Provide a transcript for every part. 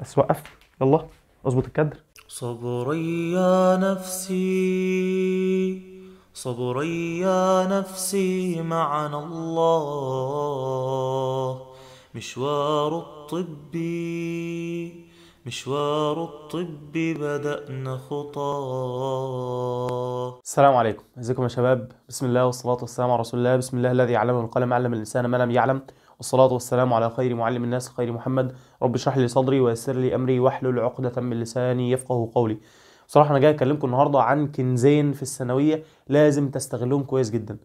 بس وقف يلا اظبط الكدر صبري يا نفسي صبري يا نفسي معنا الله مشوار الطب مشوار الطب بدأنا خطاه السلام عليكم ازيكم يا شباب بسم الله والصلاة والسلام على رسول الله بسم الله الذي علم القلم علم الإنسان ما لم يعلم والصلاة والسلام على خير معلم الناس خير محمد رب اشرح لي صدري ويسر لي أمري واحلل عقدة من لساني يفقه قولي بصراحة أنا جاي أكلمكم النهاردة عن كنزين في الثانوية لازم تستغلهم كويس جدا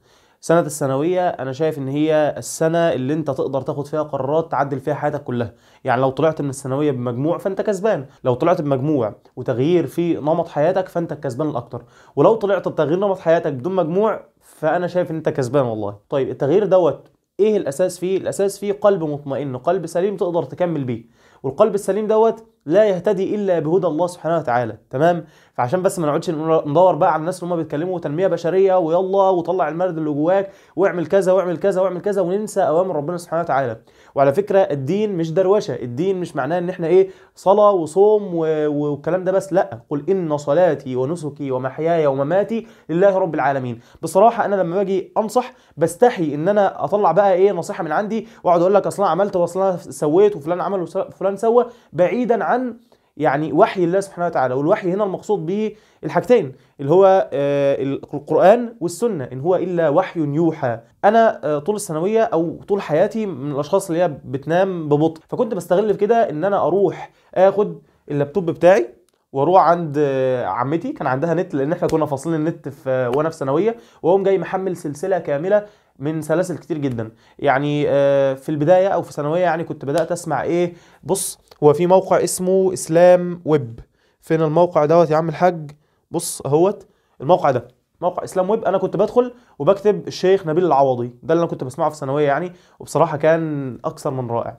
سنة الثانوية أنا شايف إن هي السنة اللي أنت تقدر تاخد فيها قرارات تعدل فيها حياتك كلها، يعني لو طلعت من الثانوية بمجموع فأنت كسبان، لو طلعت بمجموع وتغيير في نمط حياتك فأنت الكسبان الأكتر، ولو طلعت بتغيير نمط حياتك بدون مجموع فأنا شايف إن أنت كسبان والله، طيب التغيير دوت ايه الاساس فيه الاساس فيه قلب مطمئن قلب سليم تقدر تكمل بيه والقلب السليم دوت لا يهتدي الا بهدى الله سبحانه وتعالى تمام فعشان بس ما نقعدش ندور بقى على الناس اللي هم بيتكلموا تنميه بشريه ويلا وطلع المرض اللي جواك واعمل كذا واعمل كذا واعمل كذا وننسى اوامر ربنا سبحانه وتعالى وعلى فكره الدين مش دروشه الدين مش معناه ان احنا ايه صلاه وصوم والكلام ده بس لا قل ان صلاتي ونسكي ومحياي ومماتي لله رب العالمين بصراحه انا لما باجي انصح بستحي ان انا اطلع بقى ايه نصيحه من عندي واقعد اقول لك اصلا عملت واصلا سويت وفلان عمل وفلان سوى بعيدا عن يعني وحي الله سبحانه وتعالى والوحي هنا المقصود به الحاجتين اللي هو آه، القرآن والسنة إن هو إلا وحي يوحى أنا آه، طول الثانوية أو طول حياتي من الأشخاص اللي هي بتنام ببطء فكنت بستغل في كده إن أنا أروح آخد اللابتوب بتاعي واروح عند آه، عمتي كان عندها نت لان احنا كنا فاصلين النت في وانا في ثانويه واقوم جاي محمل سلسله كامله من سلاسل كتير جدا يعني آه، في البدايه او في ثانويه يعني كنت بدات اسمع ايه بص هو في موقع اسمه اسلام ويب فين الموقع دوت يا عم الحاج بص اهوت الموقع ده موقع اسلام ويب انا كنت بدخل وبكتب الشيخ نبيل العوضي ده اللي انا كنت بسمعه في ثانويه يعني وبصراحه كان اكثر من رائع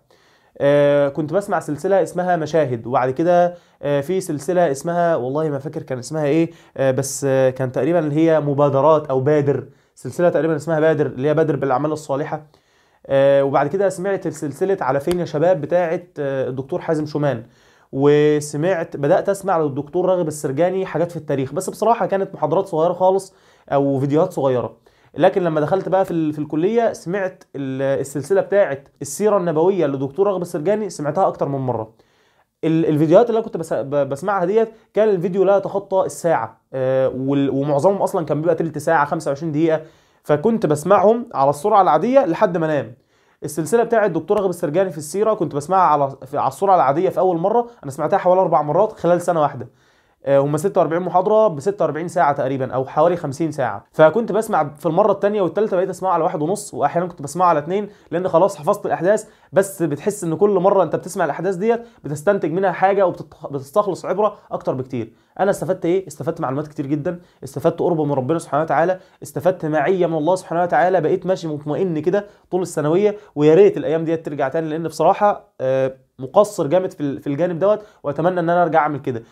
آه كنت بسمع سلسله اسمها مشاهد وبعد كده آه في سلسله اسمها والله ما فاكر كان اسمها ايه آه بس آه كان تقريبا اللي هي مبادرات او بادر سلسله تقريبا اسمها بادر اللي هي بادر بالاعمال الصالحه آه، وبعد كده سمعت سلسله على فين يا شباب بتاعه آه، الدكتور حازم شومان وسمعت بدات اسمع للدكتور راغب السرجاني حاجات في التاريخ بس بصراحه كانت محاضرات صغيره خالص او فيديوهات صغيره لكن لما دخلت بقى في, في الكليه سمعت السلسله بتاعه السيره النبويه لدكتور راغب السرجاني سمعتها اكتر من مره الفيديوهات اللي انا كنت بسمعها ديت كان الفيديو لا يتخطى الساعه آه، ومعظمهم اصلا كان بيبقى تلت ساعه 25 دقيقه فكنت بسمعهم على السرعه العاديه لحد ما انام السلسله بتاعه الدكتور رغب السرجاني في السيره كنت بسمعها على على السرعه العاديه في اول مره انا سمعتها حوالي اربع مرات خلال سنه واحده آه، هم 46 محاضره ب 46 ساعه تقريبا او حوالي 50 ساعه فكنت بسمع في المره الثانيه والثالثه بقيت اسمعها على واحد ونص واحيانا كنت بسمعها على اثنين لان خلاص حفظت الاحداث بس بتحس ان كل مره انت بتسمع الاحداث ديت بتستنتج منها حاجه وبتستخلص عبره اكتر بكتير انا استفدت ايه استفدت معلومات كتير جدا استفدت قربه من ربنا سبحانه وتعالى استفدت معيه من الله سبحانه وتعالى بقيت ماشي مطمئن كده طول الثانويه ويا ريت الايام ديت ترجع تاني لان بصراحه آه، مقصر جامد في الجانب دوت واتمنى ان انا ارجع اعمل كده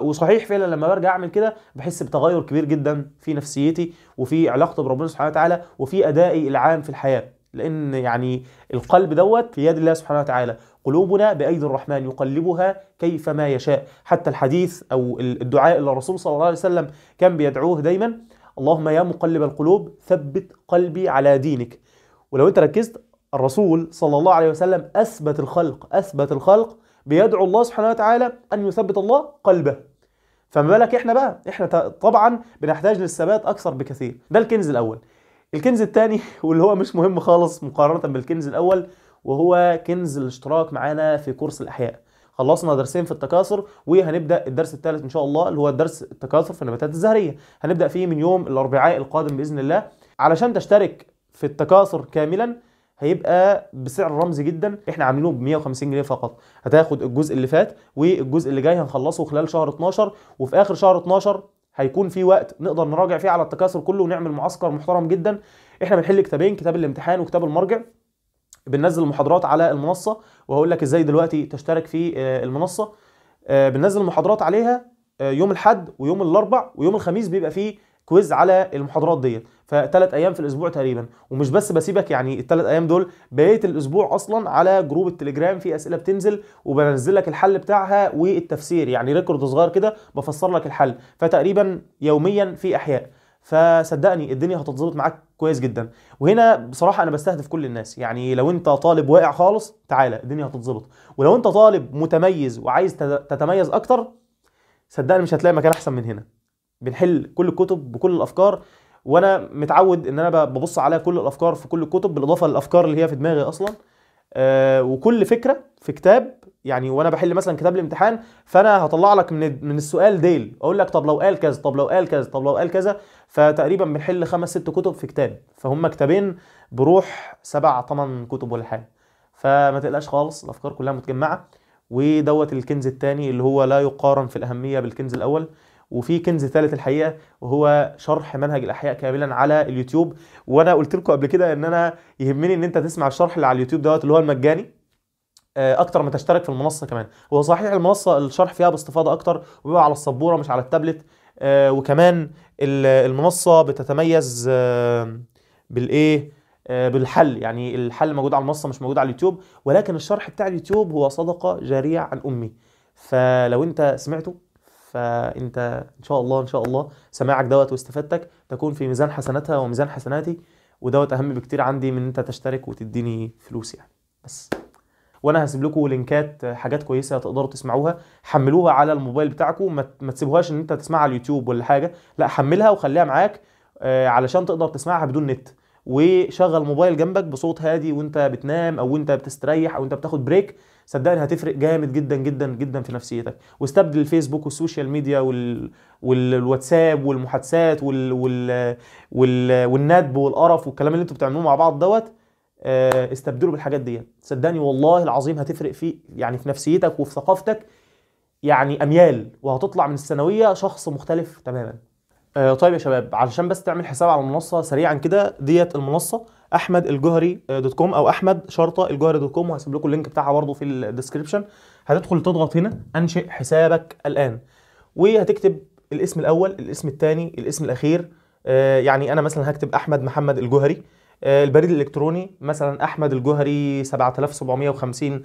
وصحيح فعلا لما برجع اعمل كده بحس بتغير كبير جدا في نفسيتي وفي علاقتي بربنا سبحانه وتعالى وفي ادائي العام في الحياه لان يعني القلب دوت في يد الله سبحانه وتعالى قلوبنا بأيدي الرحمن يقلبها كيفما يشاء حتى الحديث أو الدعاء اللي الرسول صلى الله عليه وسلم كان بيدعوه دايما اللهم يا مقلب القلوب ثبت قلبي على دينك ولو انت ركزت الرسول صلى الله عليه وسلم أثبت الخلق أثبت الخلق بيدعو الله سبحانه وتعالى أن يثبت الله قلبه فما بالك احنا بقى احنا طبعا بنحتاج للثبات أكثر بكثير ده الكنز الأول الكنز الثاني واللي هو مش مهم خالص مقارنة بالكنز الأول وهو كنز الاشتراك معانا في كورس الاحياء خلصنا درسين في التكاثر وهنبدا الدرس الثالث ان شاء الله اللي هو درس التكاثر في النباتات الزهريه هنبدا فيه من يوم الاربعاء القادم باذن الله علشان تشترك في التكاثر كاملا هيبقى بسعر رمزي جدا احنا عاملينه ب 150 جنيه فقط هتاخد الجزء اللي فات والجزء اللي جاي هنخلصه خلال شهر 12 وفي اخر شهر 12 هيكون في وقت نقدر نراجع فيه على التكاثر كله ونعمل معسكر محترم جدا احنا بنحل كتابين كتاب الامتحان وكتاب المرجع بننزل المحاضرات على المنصه وهقول لك ازاي دلوقتي تشترك في آه، المنصه آه، بننزل المحاضرات عليها آه، يوم الاحد ويوم الاربع ويوم الخميس بيبقى فيه كويز على المحاضرات ديت فثلاث ايام في الاسبوع تقريبا ومش بس بسيبك يعني الثلاث ايام دول بقيه الاسبوع اصلا على جروب التليجرام في اسئله بتنزل وبنزل لك الحل بتاعها والتفسير يعني ريكورد صغير كده بفسر لك الحل فتقريبا يوميا في احياء فصدقني الدنيا هتتظبط معاك كويس جدا وهنا بصراحه انا بستهدف كل الناس يعني لو انت طالب واقع خالص تعالى الدنيا هتتظبط ولو انت طالب متميز وعايز تتميز اكتر صدقني مش هتلاقي مكان احسن من هنا بنحل كل الكتب بكل الافكار وانا متعود ان انا ببص على كل الافكار في كل الكتب بالاضافه للافكار اللي هي في دماغي اصلا آه، وكل فكره في كتاب يعني وانا بحل مثلا كتاب الامتحان فانا هطلع لك من من السؤال ديل اقول لك طب لو قال كذا طب لو قال كذا طب لو قال كذا فتقريبا بنحل خمس ست كتب في كتاب فهم كتابين بروح سبع ثمان كتب ولا حاجه فما تقلقش خالص الافكار كلها متجمعه ودوت الكنز الثاني اللي هو لا يقارن في الاهميه بالكنز الاول وفي كنز ثالث الحقيقه وهو شرح منهج الاحياء كاملا على اليوتيوب وانا قلت لكم قبل كده ان انا يهمني ان انت تسمع الشرح اللي على اليوتيوب دوت اللي هو المجاني آه، اكتر ما تشترك في المنصه كمان هو صحيح المنصه الشرح فيها باستفاضه اكتر وبيبقى على السبوره مش على التابلت آه، وكمان المنصه بتتميز آه، بالايه بالحل يعني الحل موجود على المنصه مش موجود على اليوتيوب ولكن الشرح بتاع اليوتيوب هو صدقه جاريه عن امي فلو انت سمعته فانت ان شاء الله ان شاء الله سماعك دوت واستفادتك تكون في ميزان حسناتها وميزان حسناتي ودوت اهم بكتير عندي من انت تشترك وتديني فلوس يعني بس وانا هسيب لكم لينكات حاجات كويسه تقدروا تسمعوها حملوها على الموبايل بتاعكم ما تسيبوهاش ان انت تسمعها على اليوتيوب ولا حاجه لا حملها وخليها معاك آه، علشان تقدر تسمعها بدون نت وشغل موبايل جنبك بصوت هادي وانت بتنام او انت بتستريح او انت بتاخد بريك صدقني هتفرق جامد جدا جدا جدا في نفسيتك واستبدل الفيسبوك والسوشيال ميديا وال... والواتساب والمحادثات وال... وال... وال... والندب والقرف والكلام اللي انتوا بتعملوه مع بعض دوت آه، استبدله بالحاجات دي صدقني والله العظيم هتفرق في يعني في نفسيتك وفي ثقافتك يعني اميال وهتطلع من الثانويه شخص مختلف تماما آه طيب يا شباب علشان بس تعمل حساب على المنصه سريعا كده ديت المنصه احمد الجهري دوت كوم او احمد شرطه الجهري دوت كوم وهسيب لكم اللينك بتاعها برده في الديسكربشن هتدخل تضغط هنا انشئ حسابك الان وهتكتب الاسم الاول الاسم الثاني الاسم الاخير آه يعني انا مثلا هكتب احمد محمد الجهري آه، البريد الالكتروني مثلا احمد الجوهري 7750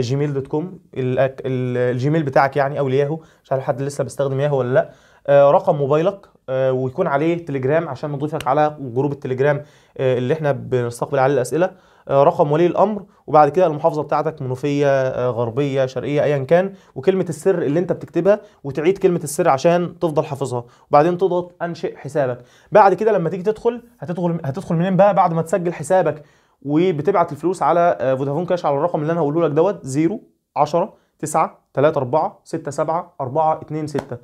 جيميل دوت كوم الجيميل بتاعك يعني او الياهو مش عارف حد لسه بيستخدم ياهو ولا لا آه، رقم موبايلك آه، ويكون عليه تليجرام عشان نضيفك على جروب التليجرام اللي احنا بنستقبل عليه الاسئله آه، رقم ولي الامر وبعد كده المحافظه بتاعتك منوفيه آه، غربيه شرقيه ايا كان وكلمه السر اللي انت بتكتبها وتعيد كلمه السر عشان تفضل حافظها وبعدين تضغط انشئ حسابك بعد كده لما تيجي تدخل هتدخل هتدخل منين بقى بعد ما تسجل حسابك وبتبعت الفلوس على آه، فودافون كاش على الرقم اللي انا هقوله لك دوت 0 10 9 3 4 6 7 4 2 6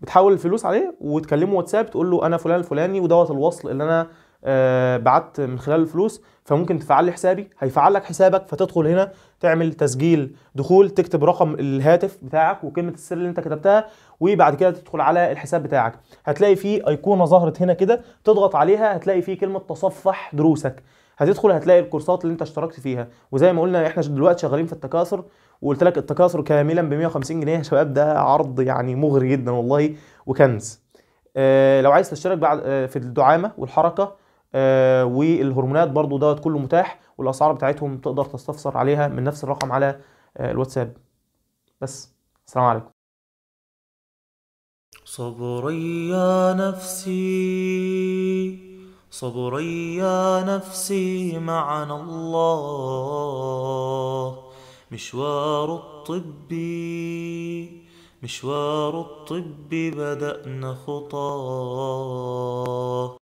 بتحول الفلوس عليه وتكلمه واتساب تقول له انا فلان الفلاني ودوت الوصل اللي انا آه، بعت من خلال الفلوس فممكن تفعل لي حسابي هيفعل لك حسابك فتدخل هنا تعمل تسجيل دخول تكتب رقم الهاتف بتاعك وكلمه السر اللي انت كتبتها وبعد كده تدخل على الحساب بتاعك هتلاقي فيه ايقونه ظهرت هنا كده تضغط عليها هتلاقي فيه كلمه تصفح دروسك هتدخل هتلاقي الكورسات اللي انت اشتركت فيها وزي ما قلنا احنا دلوقتي شغالين في التكاثر وقلت لك التكاثر كاملا ب 150 جنيه يا شباب ده عرض يعني مغري جدا والله وكنز آه، لو عايز تشترك بعد آه، في الدعامه والحركه آه، والهرمونات برضو دوت كله متاح والاسعار بتاعتهم تقدر تستفسر عليها من نفس الرقم على آه، الواتساب بس السلام عليكم صبري يا نفسي صبري يا نفسي معنا الله مشوار الطب مشوار الطب بدأنا خطاه